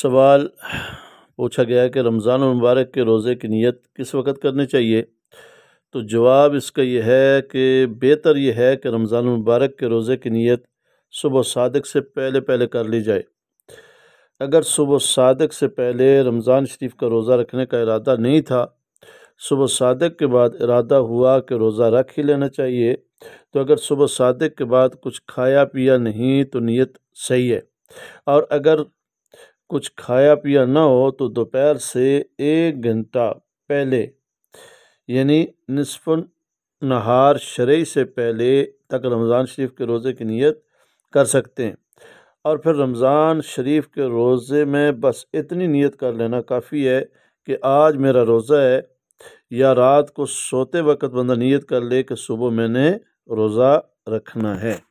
सवाल पूछा गया है कि रमज़ान मुबारक के रोज़े की नीयत किस वक़्त करनी चाहिए तो जवाब इसका यह है कि बेहतर यह है कि रमज़ान मुबारक के रोज़े की नीयत सुबह सादक से पहले पहले कर ली जाए अगर सुबह सादक से पहले रमज़ान शरीफ का रोज़ा रखने का इरादा नहीं था सुबह सादक के बाद इरादा हुआ कि रोज़ा रख ही लेना चाहिए तो अगर सुबह सादक के बाद कुछ खाया पिया नहीं तो नीयत सही है और अगर کچھ کھایا پیا نہ ہو تو دوپہر سے ایک گھنٹہ پہلے یعنی نصف نہار شرعی سے پہلے تک رمضان شریف کے روزے کی نیت کر سکتے ہیں اور پھر رمضان شریف کے روزے میں بس اتنی نیت کر لینا کافی ہے کہ آج میرا روزہ ہے یا رات کو سوتے وقت بندہ نیت کر لے کہ صبح میں نے روزہ رکھنا ہے